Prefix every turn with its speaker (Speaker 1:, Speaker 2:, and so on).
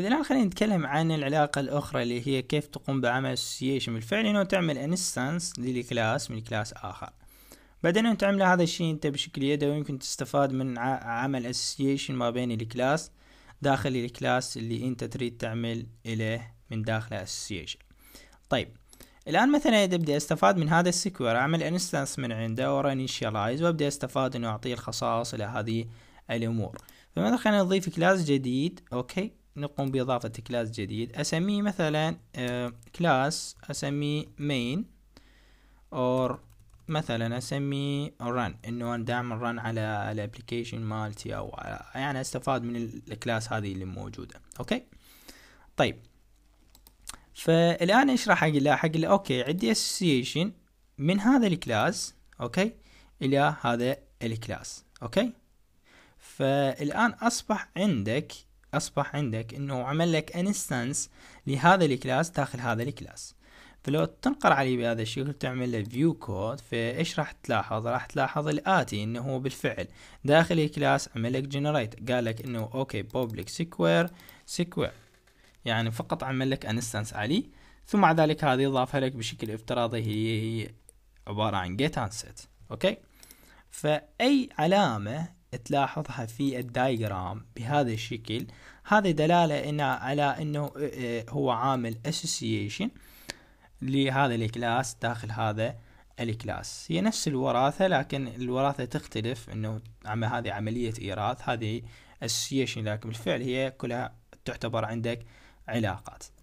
Speaker 1: إذا الآن خلينا نتكلم عن العلاقة الأخرى اللي هي كيف تقوم بعمل association بالفعل إنه تعمل انستنس للكلاس من كلاس آخر بعدين أنت تعمل هذا الشيء أنت بشكل يدوي يمكن تستفاد من عمل association ما بين الكلاس داخل الكلاس اللي أنت تريد تعمل إليه من داخل association طيب الآن مثلا إذا بدي أستفاد من هذا السكوير أعمل انستانس من عنده ورا وابدا أستفاد إنه أعطيه الخصائص إلى الأمور فمثلا خلينا نضيف كلاس جديد أوكي نقوم بإضافة كلاس جديد أسميه مثلا آه، كلاس أسميه main or مثلا أسميه run إنه أنا دعم الرن على الابليكيشن مالتي أو يعني أستفاد من الكلاس هذه اللي موجودة أوكي طيب فالآن إيش راح أقول له حق أوكي عندي association من هذا الكلاس أوكي إلى هذا الكلاس أوكي فالآن أصبح عندك أصبح عندك أنه عمل لك انستنس لهذا الكلاس داخل هذا الكلاس فلو تنقر عليه بهذا الشكل وتعمل له فيو كود فايش راح تلاحظ راح تلاحظ الاتي انه هو بالفعل داخل الكلاس عمل لك جنريت قال لك انه اوكي بوبليك سكوير سكوير يعني فقط عمل لك انستنس عليه ثم بعد ذلك هذه اضافها لك بشكل افتراضي هي, هي عبارة عن جيت انسيت اوكي فاي علامة تلاحظها في الدايجرام بهذا الشكل هذه دلالة إن على أنه آه، آه، هو عامل association لهذا الكلاس داخل هذا الكلاس هي نفس الوراثة لكن الوراثة تختلف أنه عم هذه عملية إيراث هذه association لكن بالفعل هي كلها تعتبر عندك علاقات